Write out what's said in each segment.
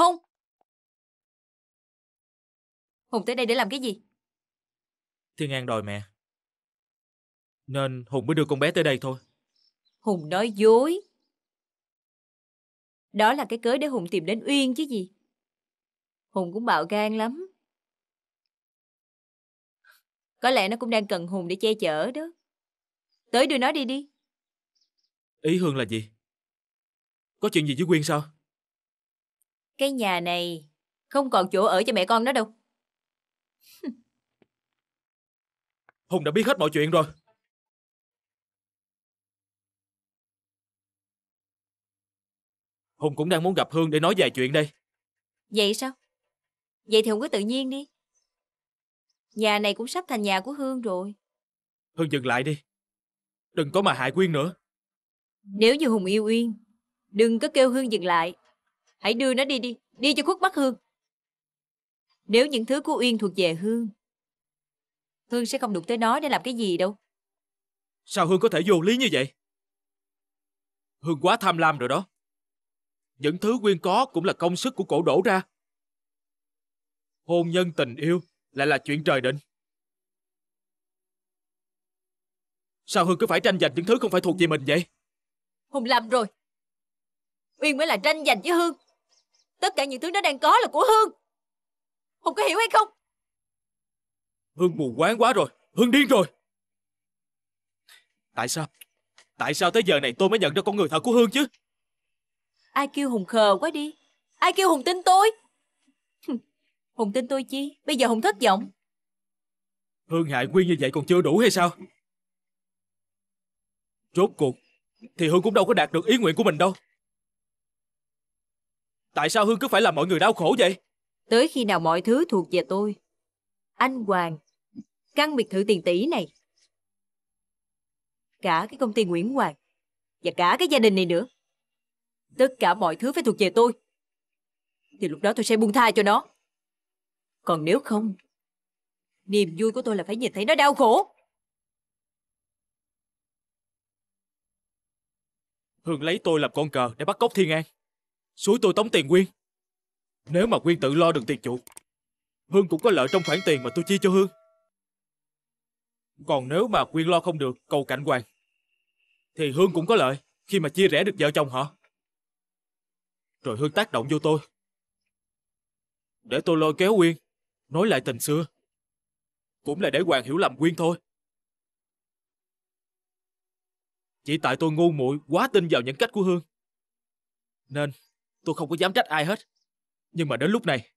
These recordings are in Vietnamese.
Hùng, Hùng tới đây để làm cái gì Thiên An đòi mẹ Nên Hùng mới đưa con bé tới đây thôi Hùng nói dối Đó là cái cớ để Hùng tìm đến Uyên chứ gì Hùng cũng bạo gan lắm Có lẽ nó cũng đang cần Hùng để che chở đó Tới đưa nó đi đi Ý Hương là gì Có chuyện gì với Quyên sao cái nhà này không còn chỗ ở cho mẹ con nó đâu. Hùng đã biết hết mọi chuyện rồi. Hùng cũng đang muốn gặp Hương để nói vài chuyện đây. Vậy sao? Vậy thì Hùng cứ tự nhiên đi. Nhà này cũng sắp thành nhà của Hương rồi. Hương dừng lại đi. Đừng có mà hại Quyên nữa. Nếu như Hùng yêu Uyên, đừng có kêu Hương dừng lại. Hãy đưa nó đi đi, đi cho khuất mắt Hương. Nếu những thứ của Uyên thuộc về Hương, Hương sẽ không đụng tới nó để làm cái gì đâu. Sao Hương có thể vô lý như vậy? Hương quá tham lam rồi đó. Những thứ uyên có cũng là công sức của cổ đổ ra. Hôn nhân tình yêu lại là chuyện trời định. Sao Hương cứ phải tranh giành những thứ không phải thuộc về mình vậy? Hùng làm rồi. Uyên mới là tranh giành với Hương. Tất cả những thứ nó đang có là của Hương Hùng có hiểu hay không Hương mù quáng quá rồi Hương điên rồi Tại sao Tại sao tới giờ này tôi mới nhận ra con người thật của Hương chứ Ai kêu Hùng khờ quá đi Ai kêu Hùng tin tôi Hùng tin tôi chi Bây giờ Hùng thất vọng Hương hại Quyên như vậy còn chưa đủ hay sao Rốt cuộc Thì Hương cũng đâu có đạt được ý nguyện của mình đâu Tại sao Hương cứ phải làm mọi người đau khổ vậy? Tới khi nào mọi thứ thuộc về tôi? Anh Hoàng, căn biệt thự tiền tỷ này, cả cái công ty Nguyễn Hoàng và cả cái gia đình này nữa. Tất cả mọi thứ phải thuộc về tôi. Thì lúc đó tôi sẽ buông tha cho nó. Còn nếu không, niềm vui của tôi là phải nhìn thấy nó đau khổ. Hương lấy tôi làm con cờ để bắt cóc Thiên An. Suối tôi tống tiền Quyên Nếu mà Quyên tự lo đừng tiền chuột Hương cũng có lợi trong khoản tiền mà tôi chia cho Hương Còn nếu mà Quyên lo không được cầu cạnh hoàng Thì Hương cũng có lợi khi mà chia rẽ được vợ chồng họ Rồi Hương tác động vô tôi Để tôi lôi kéo Quyên Nói lại tình xưa Cũng là để Hoàng hiểu lầm Quyên thôi Chỉ tại tôi ngu muội quá tin vào những cách của Hương nên tôi không có dám trách ai hết nhưng mà đến lúc này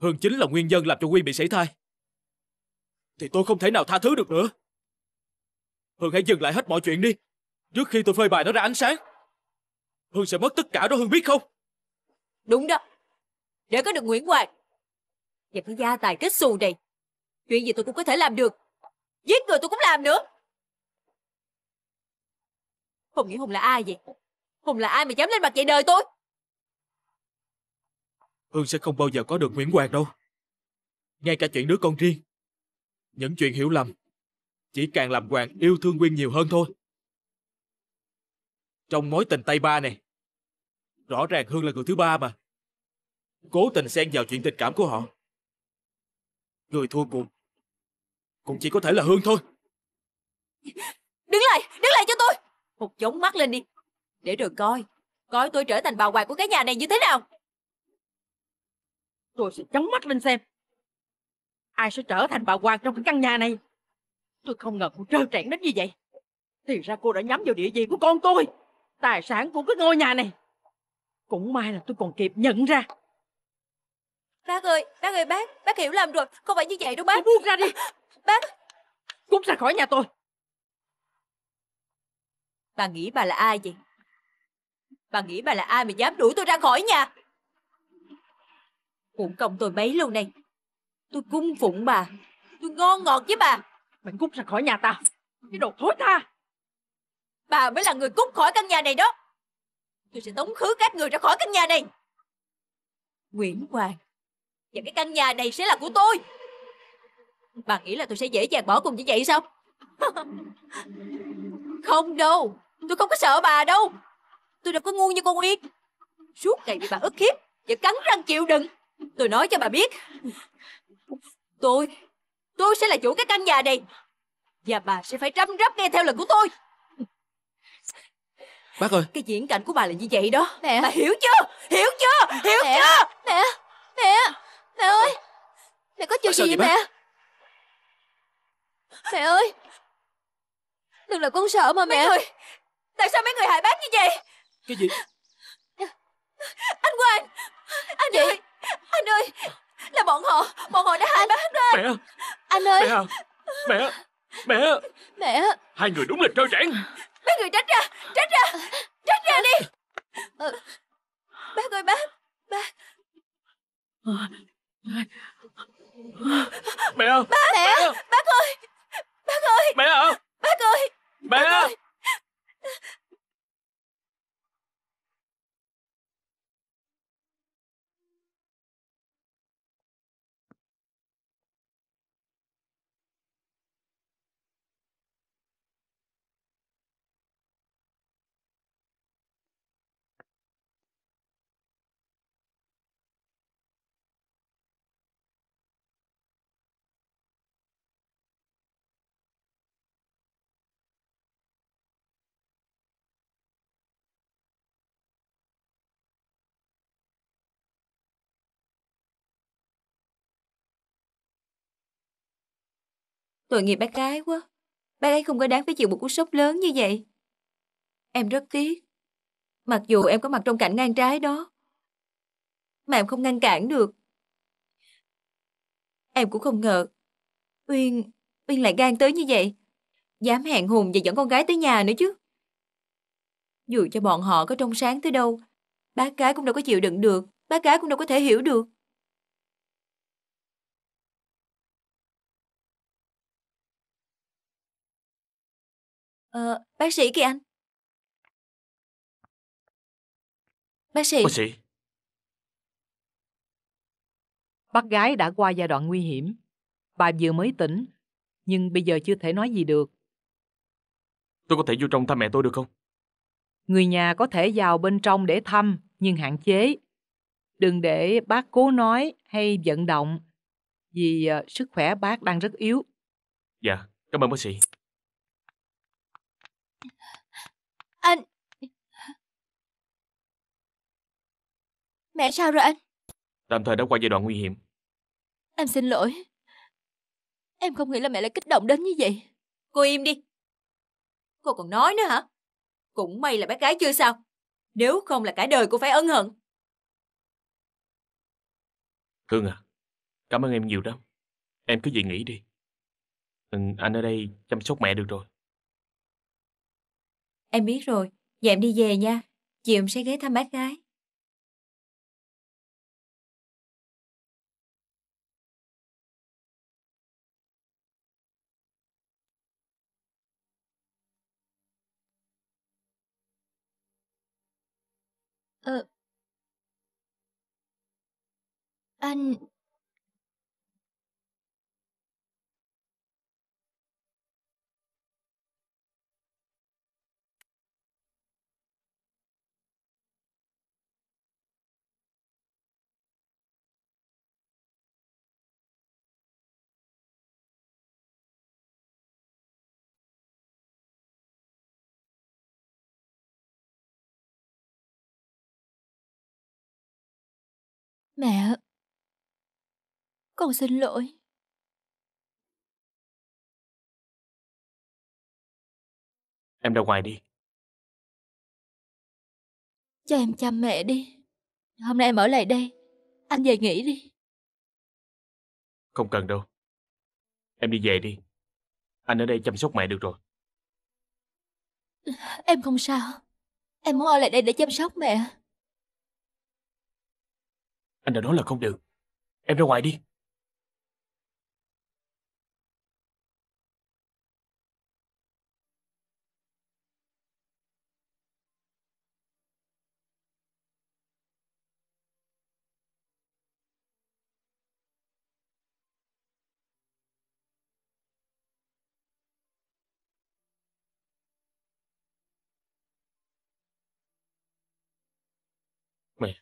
hương chính là nguyên nhân làm cho quyên bị sảy thai thì tôi không thể nào tha thứ được nữa hương hãy dừng lại hết mọi chuyện đi trước khi tôi phơi bài nó ra ánh sáng hương sẽ mất tất cả đó hương biết không đúng đó để có được nguyễn hoàng và cái gia tài kết xù này chuyện gì tôi cũng có thể làm được giết người tôi cũng làm nữa Hùng nghĩ Hùng là ai vậy Hùng là ai mà dám lên mặt dạy đời tôi Hương sẽ không bao giờ có được Nguyễn Hoàng đâu. Ngay cả chuyện đứa con riêng, những chuyện hiểu lầm, chỉ càng làm Hoàng yêu thương Nguyên nhiều hơn thôi. Trong mối tình tay ba này, rõ ràng Hương là người thứ ba mà. Cố tình xen vào chuyện tình cảm của họ. Người thua cuộc, cũng chỉ có thể là Hương thôi. Đứng lại, đứng lại cho tôi. Một chống mắt lên đi, để rồi coi, coi tôi trở thành bà hoàng của cái nhà này như thế nào. Tôi sẽ chấn mắt lên xem Ai sẽ trở thành bà Hoàng trong cái căn nhà này Tôi không ngờ cô trơ trẽn đến như vậy Thì ra cô đã nhắm vào địa vị của con tôi Tài sản của cái ngôi nhà này Cũng may là tôi còn kịp nhận ra Bác ơi, bác ơi bác, bác hiểu lầm rồi, không phải như vậy đâu bác. buông ra đi. bác. Cút ra khỏi nhà tôi. Bà nghĩ bà là ai vậy? Bà nghĩ bà là ai mà dám đuổi tôi ra khỏi nhà? Phụng công tôi bấy lâu nay Tôi cung phụng bà Tôi ngon ngọt với bà Bạn cút ra khỏi nhà ta Cái đồ thối tha Bà mới là người cút khỏi căn nhà này đó Tôi sẽ tống khứ các người ra khỏi căn nhà này Nguyễn Hoàng Và cái căn nhà này sẽ là của tôi Bà nghĩ là tôi sẽ dễ dàng bỏ cùng như vậy sao Không đâu Tôi không có sợ bà đâu Tôi đâu có ngu như con Uyên Suốt ngày bị bà ức hiếp Và cắn răng chịu đựng Tôi nói cho bà biết Tôi Tôi sẽ là chủ cái căn nhà này Và bà sẽ phải răm rắp nghe theo lời của tôi Bác ơi Cái diễn cảnh của bà là như vậy đó Mẹ Bà hiểu chưa Hiểu chưa Hiểu mẹ. chưa Mẹ Mẹ Mẹ ơi Mẹ có chuyện gì vậy, mẹ Mẹ ơi Đừng là con sợ mà mẹ ơi Tại sao mấy người hại bác như vậy Cái gì Anh Hoàng Anh vậy? ơi anh ơi Là bọn họ Bọn họ đã hại anh... bác đó Mẹ Anh ơi Mẹ Mẹ Mẹ Mẹ Hai người đúng là trơ trẽn Mấy người tránh ra Tránh ra Tránh ra đi ừ. Bác ơi bác Bác Mẹ Bác Mẹ Bác ơi Bác ơi Mẹ Bác ơi Mẹ Bác ơi Tội nghiệp bác gái quá. Bác ấy không có đáng phải chịu một cú sốc lớn như vậy. Em rất tiếc. Mặc dù em có mặt trong cảnh ngang trái đó. Mà em không ngăn cản được. Em cũng không ngờ. Uyên, Uyên lại gan tới như vậy. Dám hẹn hùng và dẫn con gái tới nhà nữa chứ. Dù cho bọn họ có trong sáng tới đâu, bác gái cũng đâu có chịu đựng được. Bác gái cũng đâu có thể hiểu được. Ờ, bác sĩ kìa anh. Bác sĩ. Bác sĩ. Bác gái đã qua giai đoạn nguy hiểm. Bà vừa mới tỉnh, nhưng bây giờ chưa thể nói gì được. Tôi có thể vô trong thăm mẹ tôi được không? Người nhà có thể vào bên trong để thăm, nhưng hạn chế. Đừng để bác cố nói hay vận động, vì ờ, sức khỏe bác đang rất yếu. Dạ, cảm ơn bác sĩ. Anh... Mẹ sao rồi anh? Tạm thời đã qua giai đoạn nguy hiểm. Em xin lỗi. Em không nghĩ là mẹ lại kích động đến như vậy. Cô im đi. Cô còn nói nữa hả? Cũng may là bé gái chưa sao. Nếu không là cả đời cô phải ân hận. Hương à, cảm ơn em nhiều lắm. Em cứ về nghỉ đi. Ừ, anh ở đây chăm sóc mẹ được rồi. Em biết rồi, vậy em đi về nha. Chị em sẽ ghé thăm bác gái. Ờ, anh Mẹ, con xin lỗi. Em ra ngoài đi. Cho em chăm mẹ đi. Hôm nay em ở lại đây. Anh về nghỉ đi. Không cần đâu. Em đi về đi. Anh ở đây chăm sóc mẹ được rồi. Em không sao. Em muốn ở lại đây để chăm sóc mẹ. Anh đã nói là không được. Em ra ngoài đi. mày.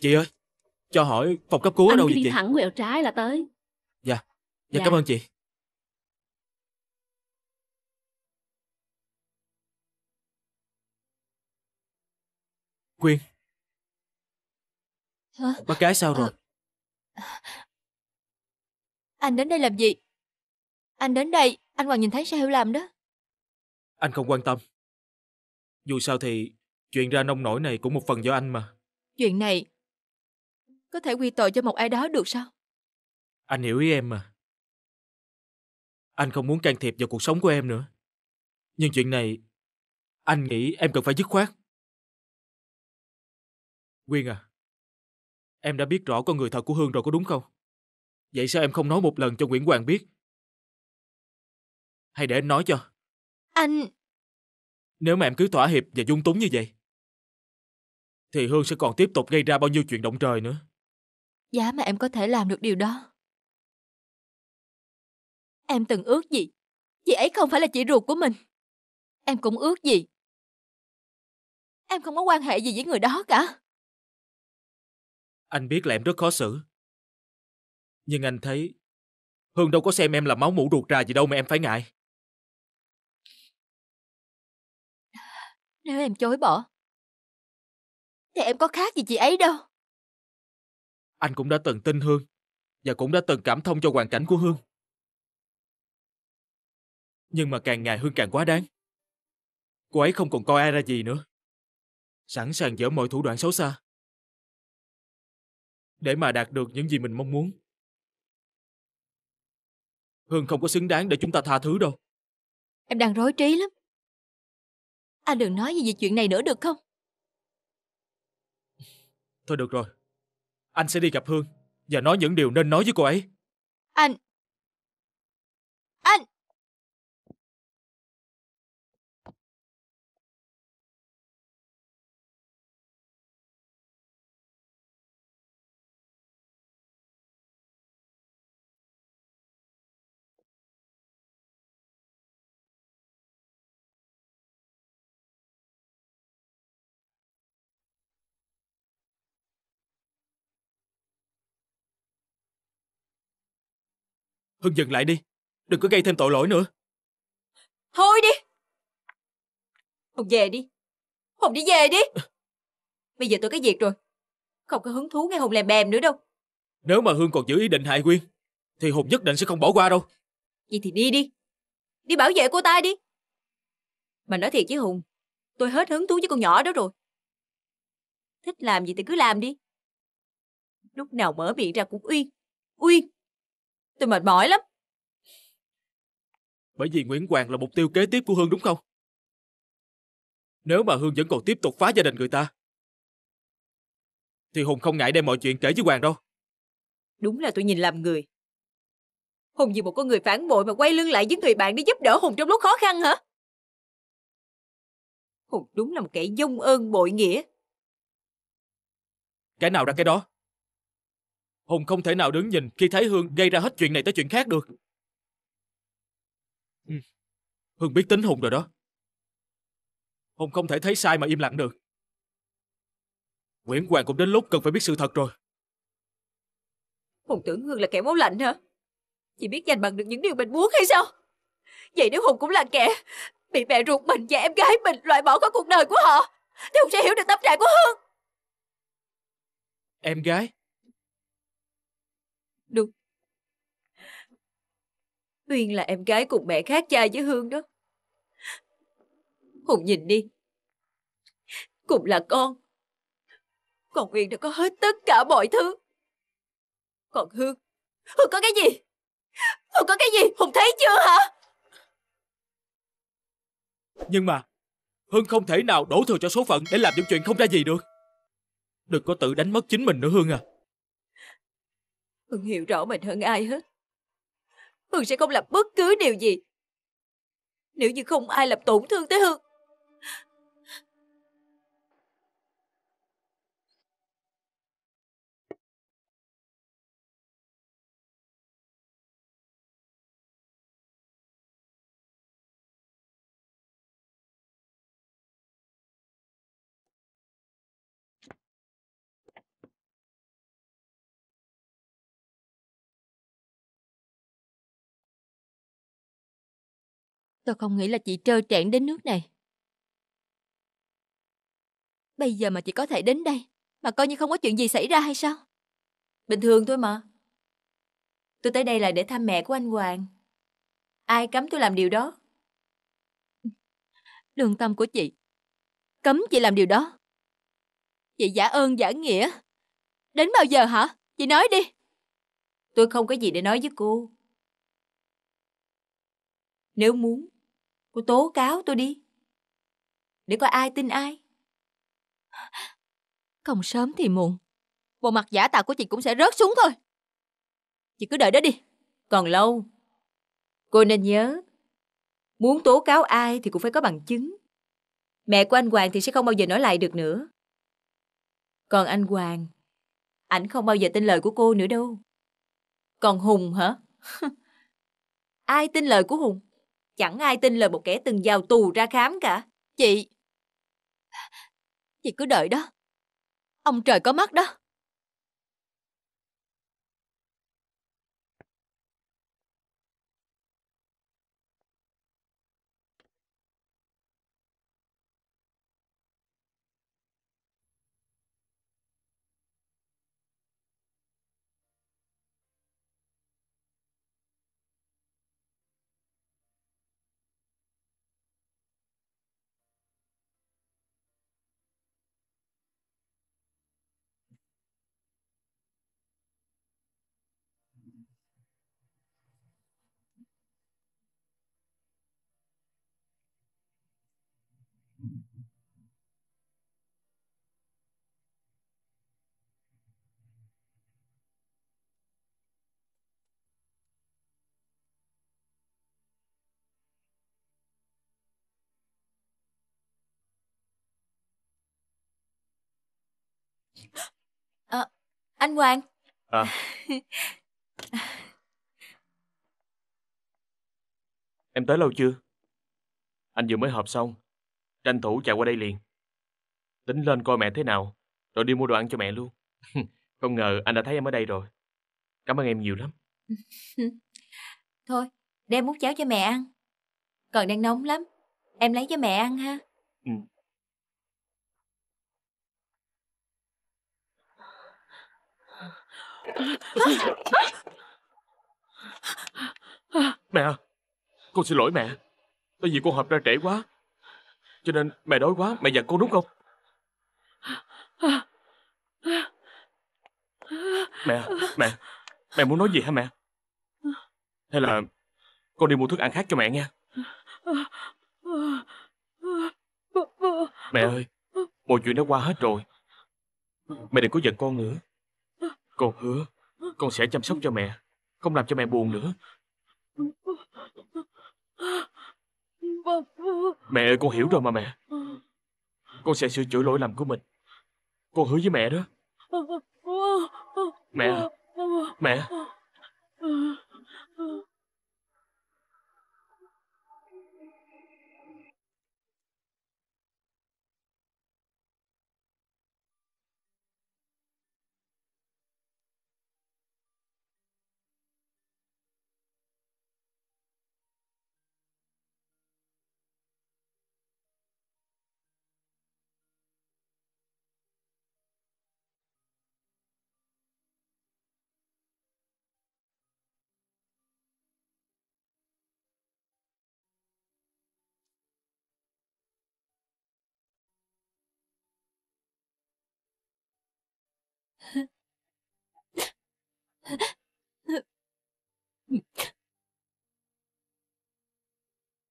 Chị ơi, cho hỏi phòng cấp cứu ở Anh đâu cứ vậy đi chị? thẳng quẹo trái là tới. Dạ, dạ, dạ. cảm ơn chị. Quyên, Hả? bác gái sao rồi? Ờ, anh đến đây làm gì? Anh đến đây, anh còn nhìn thấy sao hiểu làm đó. Anh không quan tâm. Dù sao thì chuyện ra nông nổi này cũng một phần do anh mà. Chuyện này có thể quy tội cho một ai đó được sao? Anh hiểu ý em mà. Anh không muốn can thiệp vào cuộc sống của em nữa. Nhưng chuyện này, anh nghĩ em cần phải dứt khoát. Quyên à, em đã biết rõ con người thật của Hương rồi có đúng không? Vậy sao em không nói một lần cho Nguyễn Hoàng biết? Hay để anh nói cho? Anh... Nếu mà em cứ thỏa hiệp và dung túng như vậy, thì Hương sẽ còn tiếp tục gây ra bao nhiêu chuyện động trời nữa. Giá mà em có thể làm được điều đó. Em từng ước gì, chị ấy không phải là chị ruột của mình. Em cũng ước gì. Em không có quan hệ gì với người đó cả. Anh biết là em rất khó xử. Nhưng anh thấy Hương đâu có xem em là máu mũ ruột trà gì đâu mà em phải ngại. Nếu em chối bỏ, thì em có khác gì chị ấy đâu Anh cũng đã từng tin Hương Và cũng đã từng cảm thông cho hoàn cảnh của Hương Nhưng mà càng ngày Hương càng quá đáng Cô ấy không còn coi ai ra gì nữa Sẵn sàng dở mọi thủ đoạn xấu xa Để mà đạt được những gì mình mong muốn Hương không có xứng đáng để chúng ta tha thứ đâu Em đang rối trí lắm Anh đừng nói gì về chuyện này nữa được không Thôi được rồi, anh sẽ đi gặp Hương và nói những điều nên nói với cô ấy. Anh... Anh... Hưng dừng lại đi Đừng có gây thêm tội lỗi nữa Thôi đi Hùng về đi Hùng đi về đi Bây giờ tôi có việc rồi Không có hứng thú nghe Hùng lèm bèm nữa đâu Nếu mà Hương còn giữ ý định hại Quyên Thì Hùng nhất định sẽ không bỏ qua đâu Vậy thì đi đi Đi bảo vệ cô ta đi Mà nói thiệt với Hùng Tôi hết hứng thú với con nhỏ đó rồi Thích làm gì thì cứ làm đi Lúc nào mở miệng ra cũng uyên Uyên Tôi mệt mỏi lắm. Bởi vì Nguyễn Hoàng là mục tiêu kế tiếp của Hương đúng không? Nếu mà Hương vẫn còn tiếp tục phá gia đình người ta, thì Hùng không ngại đem mọi chuyện kể với Hoàng đâu. Đúng là tôi nhìn làm người. Hùng vì một con người phản bội mà quay lưng lại với người bạn để giúp đỡ Hùng trong lúc khó khăn hả? Hùng đúng là một kẻ dông ơn bội nghĩa. Cái nào ra cái đó? Hùng không thể nào đứng nhìn khi thấy Hương gây ra hết chuyện này tới chuyện khác được. Ừ. Hương biết tính Hùng rồi đó. Hùng không thể thấy sai mà im lặng được. Nguyễn Hoàng cũng đến lúc cần phải biết sự thật rồi. Hùng tưởng Hương là kẻ máu lạnh hả? Chỉ biết giành bằng được những điều mình muốn hay sao? Vậy nếu Hùng cũng là kẻ bị mẹ ruột mình và em gái mình loại bỏ khỏi cuộc đời của họ, thì Hùng sẽ hiểu được tâm trạng của Hương. Em gái? Uyên là em gái cùng mẹ khác cha với Hương đó. Hùng nhìn đi. Cùng là con. Còn Uyên đã có hết tất cả mọi thứ. Còn Hương, Hương có cái gì? Hương có cái gì? Hùng thấy chưa hả? Nhưng mà, Hương không thể nào đổ thừa cho số phận để làm những chuyện không ra gì được. Đừng có tự đánh mất chính mình nữa Hương à. Hương hiểu rõ mình hơn ai hết. Hương sẽ không làm bất cứ điều gì. Nếu như không ai làm tổn thương tới Hương, Tôi không nghĩ là chị trơ trẽn đến nước này. Bây giờ mà chị có thể đến đây, mà coi như không có chuyện gì xảy ra hay sao? Bình thường thôi mà. Tôi tới đây là để thăm mẹ của anh Hoàng. Ai cấm tôi làm điều đó? Lương tâm của chị. Cấm chị làm điều đó. Chị giả ơn giả nghĩa. Đến bao giờ hả? Chị nói đi. Tôi không có gì để nói với cô. Nếu muốn, cô tố cáo tôi đi. Để coi ai tin ai. Không sớm thì muộn, bộ mặt giả tạo của chị cũng sẽ rớt xuống thôi. Chị cứ đợi đó đi. Còn lâu. Cô nên nhớ, muốn tố cáo ai thì cũng phải có bằng chứng. Mẹ của anh Hoàng thì sẽ không bao giờ nói lại được nữa. Còn anh Hoàng, ảnh không bao giờ tin lời của cô nữa đâu. Còn Hùng hả? Ai tin lời của Hùng? Chẳng ai tin lời một kẻ từng vào tù ra khám cả. Chị... Chị cứ đợi đó. Ông trời có mắt đó. Ờ, anh Hoàng. À. Em tới lâu chưa? Anh vừa mới họp xong tranh thủ chạy qua đây liền. Tính lên coi mẹ thế nào, rồi đi mua đồ ăn cho mẹ luôn. Không ngờ anh đã thấy em ở đây rồi. Cảm ơn em nhiều lắm. Thôi, đem múc cháo cho mẹ ăn. Còn đang nóng lắm, em lấy cho mẹ ăn ha. Ừ. Mẹ à, Con xin lỗi mẹ Tại vì con hợp ra trễ quá cho nên mẹ đói quá Mẹ giận con đúng không Mẹ Mẹ Mẹ muốn nói gì hả mẹ Hay là Con đi mua thức ăn khác cho mẹ nha Mẹ ơi Mọi chuyện đã qua hết rồi Mẹ đừng có giận con nữa Con hứa Con sẽ chăm sóc cho mẹ Không làm cho mẹ buồn nữa Mẹ ơi con hiểu rồi mà mẹ Con sẽ sửa chữa lỗi lầm của mình Con hứa với mẹ đó Mẹ Mẹ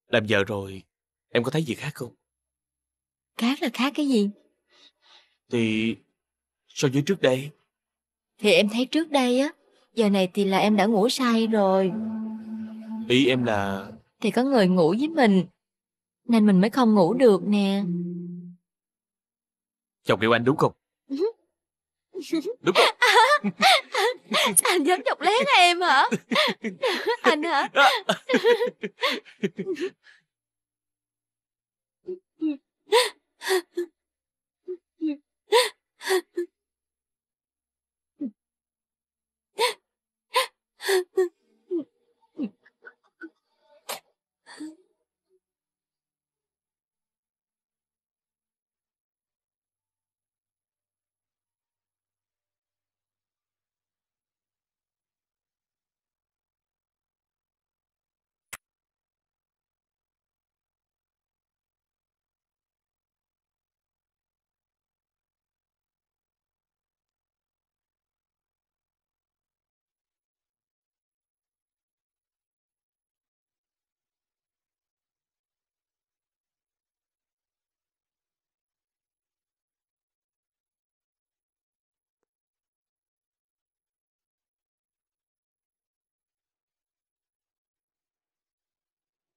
Làm vợ rồi, em có thấy gì khác không? Khác là khác cái gì? Thì so với trước đây Thì em thấy trước đây á Giờ này thì là em đã ngủ say rồi Ý em là Thì có người ngủ với mình Nên mình mới không ngủ được nè Chồng yêu anh đúng không? Đúng không? Anh dám chọc lén em hả? Anh hả?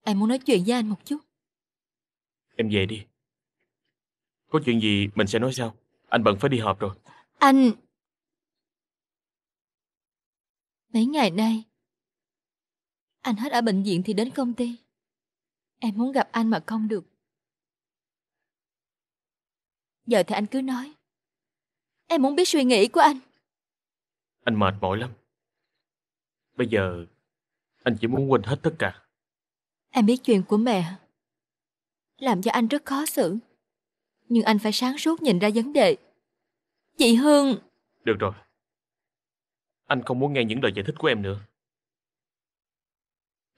Em muốn nói chuyện với anh một chút Em về đi Có chuyện gì mình sẽ nói sau Anh bận phải đi họp rồi Anh Mấy ngày nay Anh hết ở bệnh viện thì đến công ty Em muốn gặp anh mà không được Giờ thì anh cứ nói Em muốn biết suy nghĩ của anh Anh mệt mỏi lắm Bây giờ Anh chỉ muốn quên hết tất cả Em biết chuyện của mẹ Làm cho anh rất khó xử Nhưng anh phải sáng suốt nhìn ra vấn đề Chị Hương Được rồi Anh không muốn nghe những lời giải thích của em nữa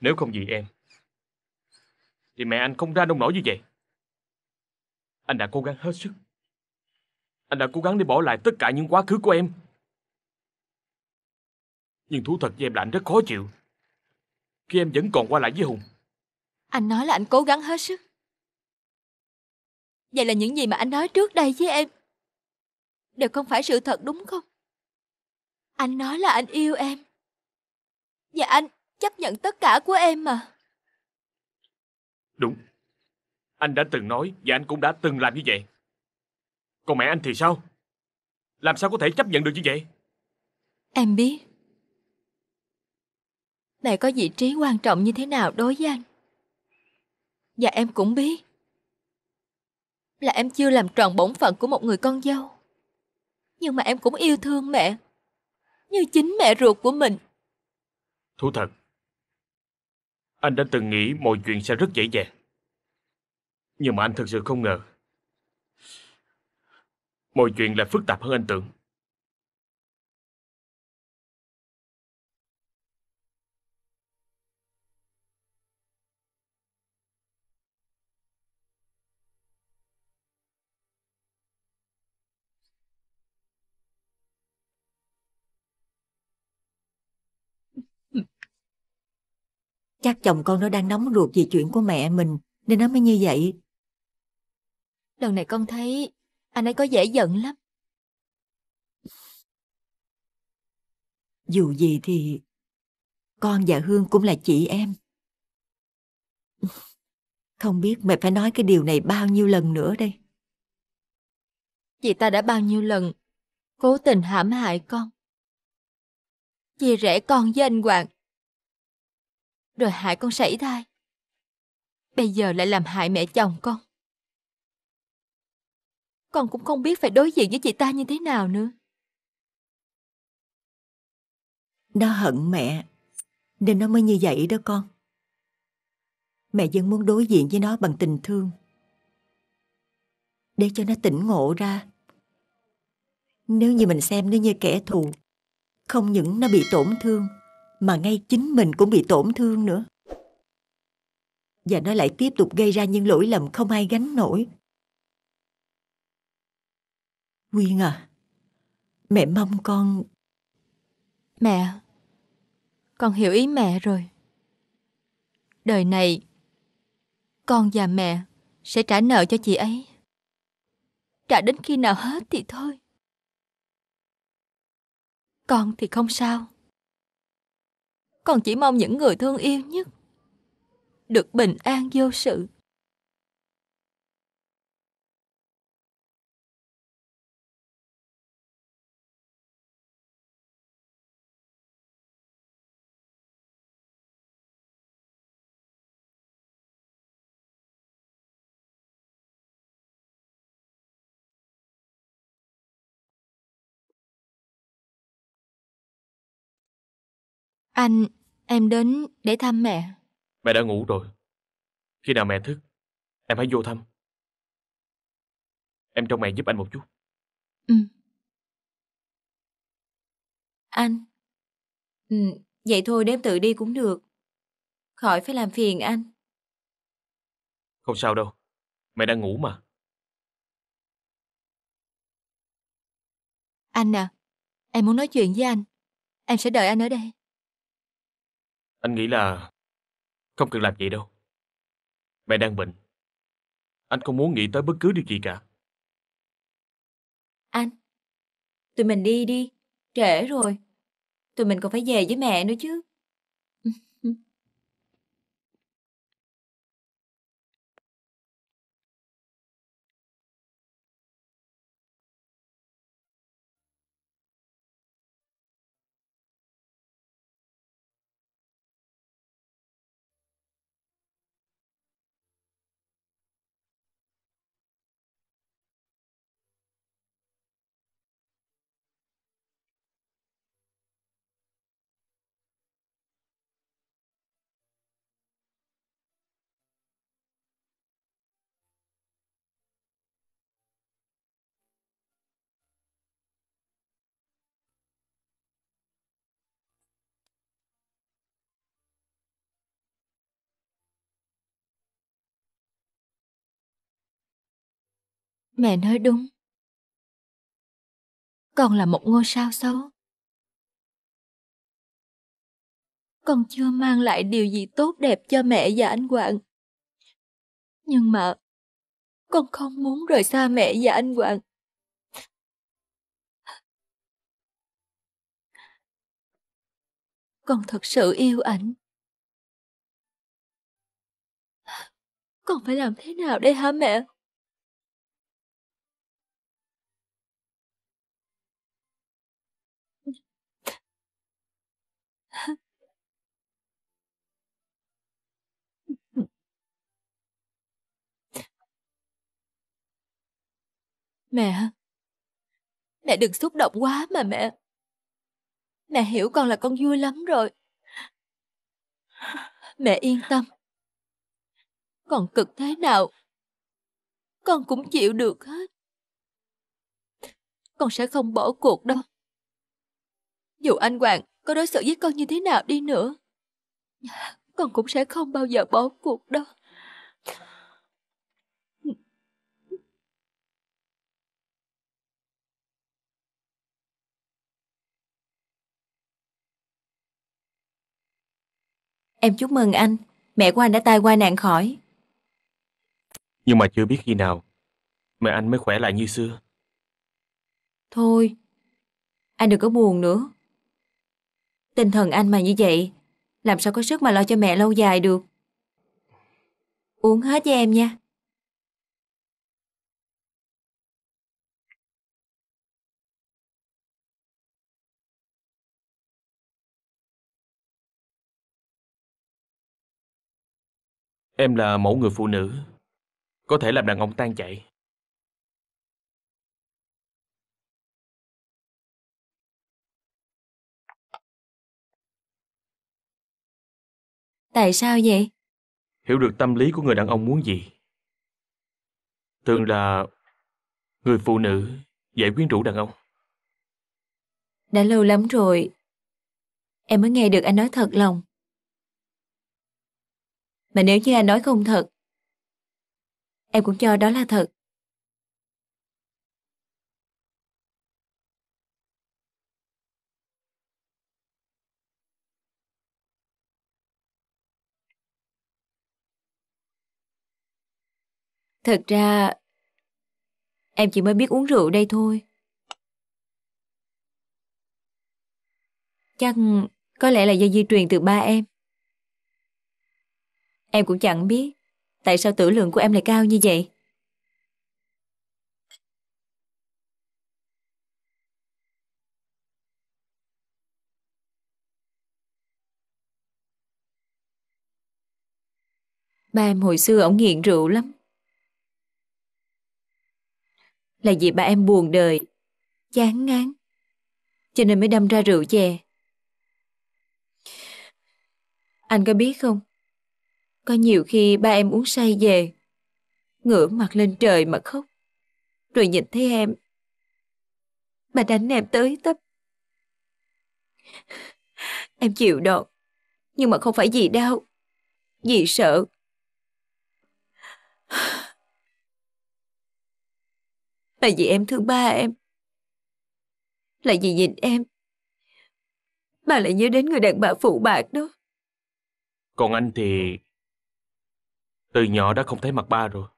Nếu không vì em Thì mẹ anh không ra nông nổi như vậy Anh đã cố gắng hết sức Anh đã cố gắng để bỏ lại tất cả những quá khứ của em Nhưng thú thật với em là anh rất khó chịu Khi em vẫn còn qua lại với Hùng anh nói là anh cố gắng hết sức. Vậy là những gì mà anh nói trước đây với em đều không phải sự thật đúng không? Anh nói là anh yêu em. Và anh chấp nhận tất cả của em mà. Đúng. Anh đã từng nói và anh cũng đã từng làm như vậy. Còn mẹ anh thì sao? Làm sao có thể chấp nhận được như vậy? Em biết. Mẹ có vị trí quan trọng như thế nào đối với anh? Và dạ, em cũng biết Là em chưa làm tròn bổn phận của một người con dâu Nhưng mà em cũng yêu thương mẹ Như chính mẹ ruột của mình Thú thật Anh đã từng nghĩ mọi chuyện sẽ rất dễ dàng Nhưng mà anh thật sự không ngờ Mọi chuyện lại phức tạp hơn anh tưởng Chắc chồng con nó đang nóng ruột vì chuyện của mẹ mình, nên nó mới như vậy. Lần này con thấy anh ấy có dễ giận lắm. Dù gì thì con và Hương cũng là chị em. Không biết mẹ phải nói cái điều này bao nhiêu lần nữa đây. Chị ta đã bao nhiêu lần cố tình hãm hại con. Chia rẽ con với anh Hoàng rồi hại con sảy thai. Bây giờ lại làm hại mẹ chồng con. Con cũng không biết phải đối diện với chị ta như thế nào nữa. Nó hận mẹ, nên nó mới như vậy đó con. Mẹ vẫn muốn đối diện với nó bằng tình thương. Để cho nó tỉnh ngộ ra. Nếu như mình xem nó như kẻ thù, không những nó bị tổn thương, mà ngay chính mình cũng bị tổn thương nữa. Và nó lại tiếp tục gây ra những lỗi lầm không ai gánh nổi. Quyên à, mẹ mong con... Mẹ, con hiểu ý mẹ rồi. Đời này, con và mẹ sẽ trả nợ cho chị ấy. Trả đến khi nào hết thì thôi. Con thì không sao còn chỉ mong những người thương yêu nhất Được bình an vô sự Anh, em đến để thăm mẹ. Mẹ đã ngủ rồi. Khi nào mẹ thức, em hãy vô thăm. Em trông mẹ giúp anh một chút. Ừ. Anh. Ừ, vậy thôi để em tự đi cũng được. Khỏi phải làm phiền anh. Không sao đâu. Mẹ đang ngủ mà. Anh à, em muốn nói chuyện với anh. Em sẽ đợi anh ở đây. Anh nghĩ là không cần làm vậy đâu. Mẹ đang bệnh. Anh không muốn nghĩ tới bất cứ điều gì cả. Anh, tụi mình đi đi, trễ rồi. Tụi mình còn phải về với mẹ nữa chứ. Mẹ nói đúng. Con là một ngôi sao xấu. Con chưa mang lại điều gì tốt đẹp cho mẹ và anh Hoàng. Nhưng mà con không muốn rời xa mẹ và anh Hoàng. Con thật sự yêu ảnh. Con phải làm thế nào đây hả mẹ? Mẹ, mẹ đừng xúc động quá mà mẹ. Mẹ hiểu con là con vui lắm rồi. Mẹ yên tâm. Còn cực thế nào, con cũng chịu được hết. Con sẽ không bỏ cuộc đâu. Dù anh Hoàng có đối xử với con như thế nào đi nữa, con cũng sẽ không bao giờ bỏ cuộc đâu. Em chúc mừng anh, mẹ của anh đã tai qua nạn khỏi. Nhưng mà chưa biết khi nào, mẹ anh mới khỏe lại như xưa. Thôi, anh đừng có buồn nữa. Tinh thần anh mà như vậy, làm sao có sức mà lo cho mẹ lâu dài được. Uống hết cho em nha. Em là mẫu người phụ nữ, có thể làm đàn ông tan chảy. Tại sao vậy? Hiểu được tâm lý của người đàn ông muốn gì. Thường là người phụ nữ giải quyến rũ đàn ông. Đã lâu lắm rồi, em mới nghe được anh nói thật lòng. Mà nếu như anh nói không thật, em cũng cho đó là thật. Thật ra, em chỉ mới biết uống rượu đây thôi. Chắc có lẽ là do di truyền từ ba em. Em cũng chẳng biết Tại sao tử lượng của em lại cao như vậy Ba em hồi xưa ổng nghiện rượu lắm Là vì ba em buồn đời Chán ngán Cho nên mới đâm ra rượu chè Anh có biết không có nhiều khi ba em uống say về, ngửa mặt lên trời mà khóc. Rồi nhìn thấy em, bà đánh em tới tấp. Em chịu đòn, nhưng mà không phải vì đau, vì sợ. Là vì em thương ba em. Là vì nhìn em. Bà lại nhớ đến người đàn bà phụ bạc đó. Còn anh thì từ nhỏ đã không thấy mặt ba rồi.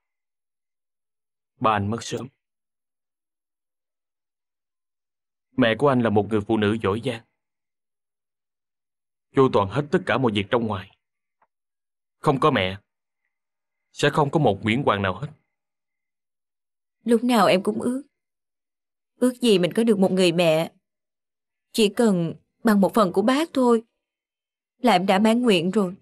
Ba anh mất sớm. Mẹ của anh là một người phụ nữ giỏi giang. Chu toàn hết tất cả mọi việc trong ngoài. Không có mẹ, sẽ không có một Nguyễn Hoàng nào hết. Lúc nào em cũng ước. Ước gì mình có được một người mẹ. Chỉ cần bằng một phần của bác thôi là em đã mãn nguyện rồi.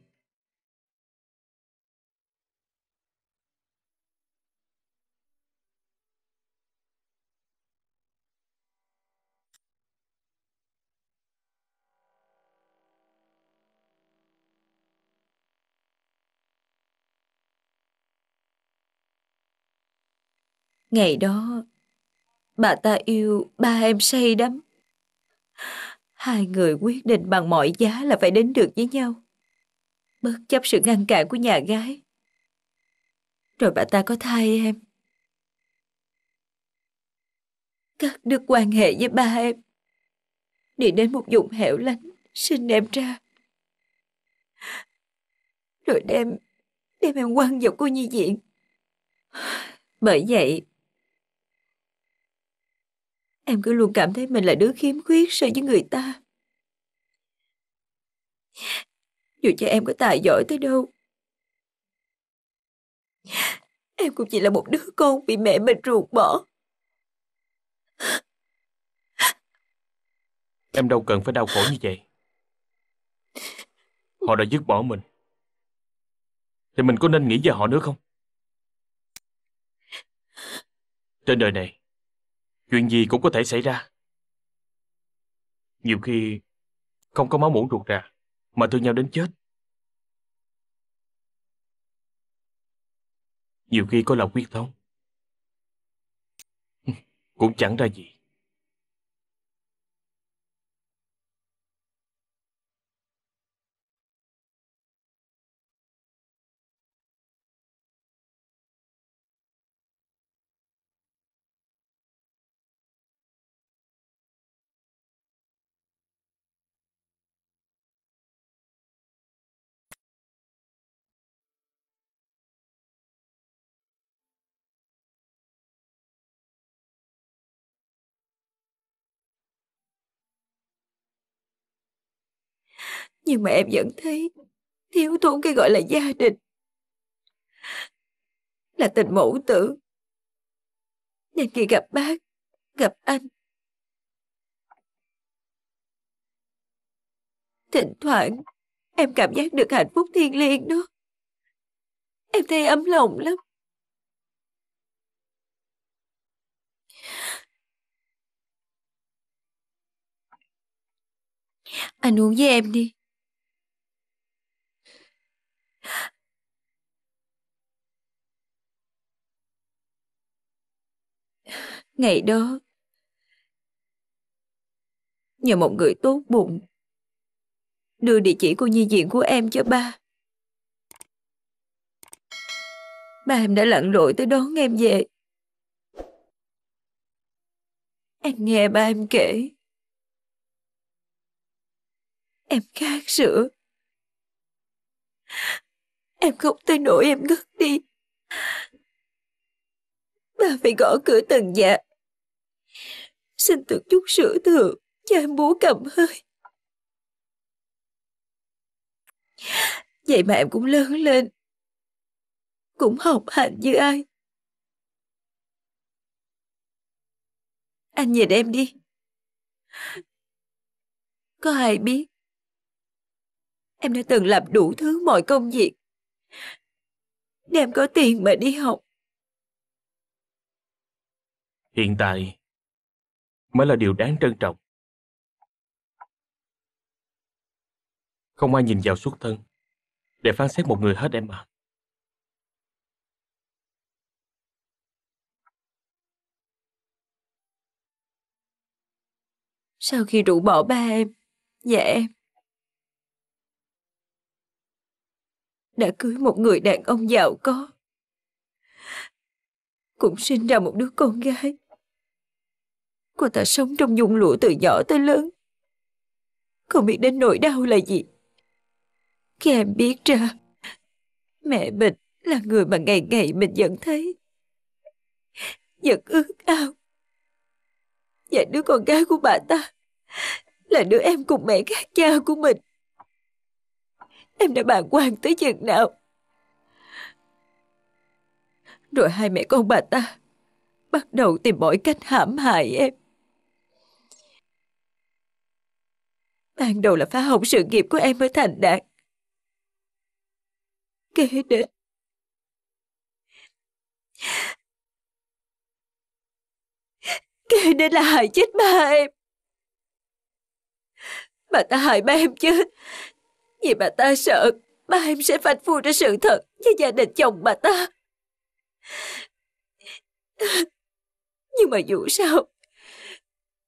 Ngày đó, bà ta yêu ba em say đắm. Hai người quyết định bằng mọi giá là phải đến được với nhau. Bất chấp sự ngăn cản của nhà gái. Rồi bà ta có thai em. Cắt đứt quan hệ với ba em. Đi đến một vùng hẻo lánh, xin em ra. Rồi đem, đem em quăng vào cô nhi viện. Bởi vậy, Em cứ luôn cảm thấy mình là đứa khiếm khuyết so với người ta. Dù cho em có tài giỏi tới đâu, em cũng chỉ là một đứa con bị mẹ mình ruột bỏ. Em đâu cần phải đau khổ như vậy. Họ đã dứt bỏ mình. Thì mình có nên nghĩ về họ nữa không? Trên đời này chuyện gì cũng có thể xảy ra. Nhiều khi không có máu muỗng ruột ra mà thương nhau đến chết. Nhiều khi có lòng quyết thống cũng chẳng ra gì. Nhưng mà em vẫn thấy thiếu thốn cái gọi là gia đình. Là tình mẫu tử. Nên khi gặp bác, gặp anh, Thỉnh thoảng Em cảm giác được hạnh phúc thiên liêng đó Em thấy ấm lòng lắm Anh uống với em đi Ngày đó, nhờ một người tốt bụng, đưa địa chỉ của nhi viện của em cho ba. Ba em đã lặn lội tới đón em về. Em nghe ba em kể. Em khát sữa. Em không tới nổi em ngất đi ta phải gõ cửa từng nhà. Xin được chút sữa thượng, em bú cầm hơi. Vậy mà em cũng lớn lên, cũng học hành như ai. Anh nhìn em đi. Có ai biết Em đã từng làm đủ thứ mọi công việc Để em có tiền mà đi học hiện tại mới là điều đáng trân trọng. Không ai nhìn vào xuất thân để phán xét một người hết em à. Sau khi rủ bỏ ba em và dạ em đã cưới một người đàn ông giàu có cũng sinh ra một đứa con gái cô ta sống trong nhung lụa từ nhỏ tới lớn. Không biết đến nỗi đau là gì. Khi em biết ra, mẹ mình là người mà ngày ngày mình vẫn thấy. Vẫn ước ao. Và đứa con gái của bà ta là đứa em cùng mẹ khác cha của mình. Em đã bàng hoàng tới chừng nào. Rồi hai mẹ con bà ta bắt đầu tìm mọi cách hãm hại em. ban đầu là phá hỏng sự nghiệp của em ở thành đạt. Kế đến... Kế đến là hại chết ba em. Bà ta hại ba em chứ. Vì bà ta sợ ba em sẽ phanh phui ra sự thật với gia đình chồng bà ta. Nhưng mà dù sao,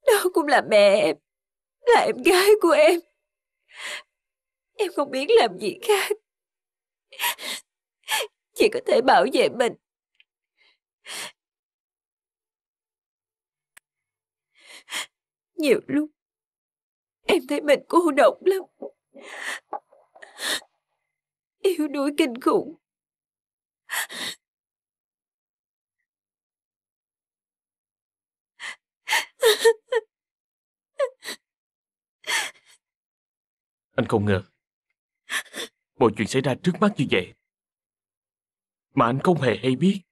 đó cũng là mẹ em là em gái của em Em không biết làm gì khác Chỉ có thể bảo vệ mình Nhiều lúc Em thấy mình cô độc lắm Yêu đuối kinh khủng Ha ha ha. Anh không ngờ Mọi chuyện xảy ra trước mắt như vậy Mà anh không hề hay biết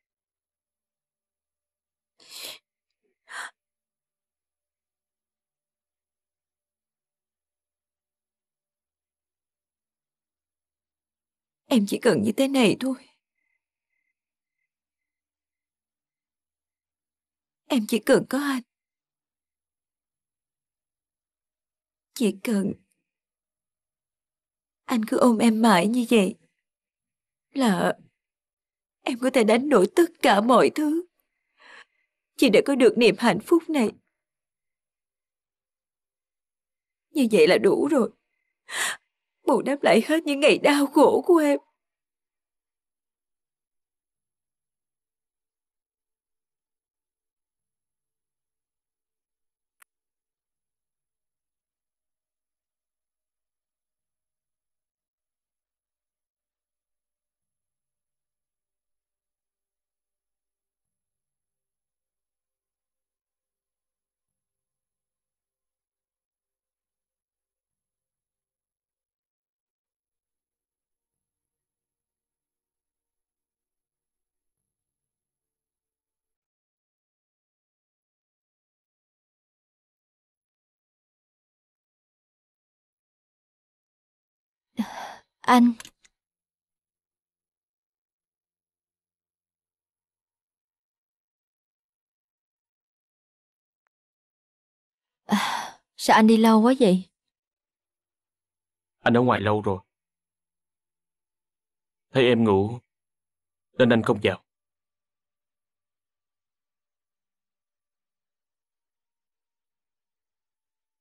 Em chỉ cần như thế này thôi Em chỉ cần có anh Chỉ cần anh cứ ôm em mãi như vậy là em có thể đánh đổi tất cả mọi thứ chỉ để có được niềm hạnh phúc này như vậy là đủ rồi bù đắp lại hết những ngày đau khổ của em Anh... À, sao anh đi lâu quá vậy? Anh ở ngoài lâu rồi. Thấy em ngủ, nên anh không vào.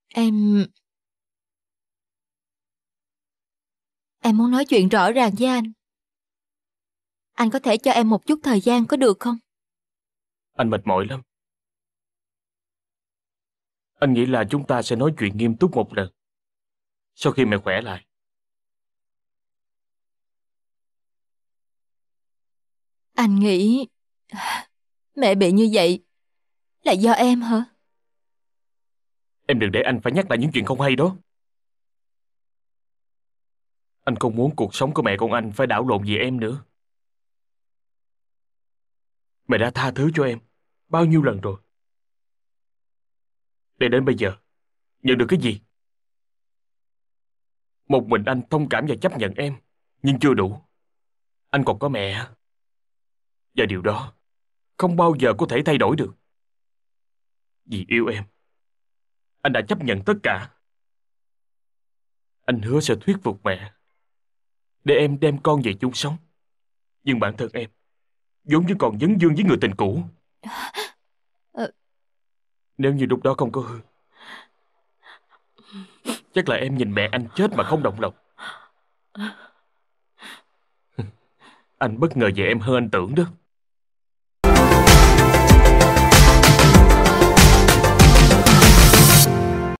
Em Em muốn nói chuyện rõ ràng với anh. Anh có thể cho em một chút thời gian có được không? Anh mệt mỏi lắm. Anh nghĩ là chúng ta sẽ nói chuyện nghiêm túc một lần. Sau khi mẹ khỏe lại. Anh nghĩ mẹ bị như vậy là do em hả? Em đừng để anh phải nhắc lại những chuyện không hay đó. Anh không muốn cuộc sống của mẹ con anh phải đảo lộn vì em nữa. Mẹ đã tha thứ cho em bao nhiêu lần rồi. Để đến bây giờ, nhận được cái gì? Một mình anh thông cảm và chấp nhận em, nhưng chưa đủ. Anh còn có mẹ. Và điều đó không bao giờ có thể thay đổi được. Vì yêu em, anh đã chấp nhận tất cả. Anh hứa sẽ thuyết phục mẹ để em đem con về chung sống. Nhưng bản thân em giống như còn dấn dương với người tình cũ. Ờ. Nếu như lúc đó không có Hương, chắc là em nhìn mẹ anh chết mà không động lòng. anh bất ngờ về em hơn anh tưởng đó.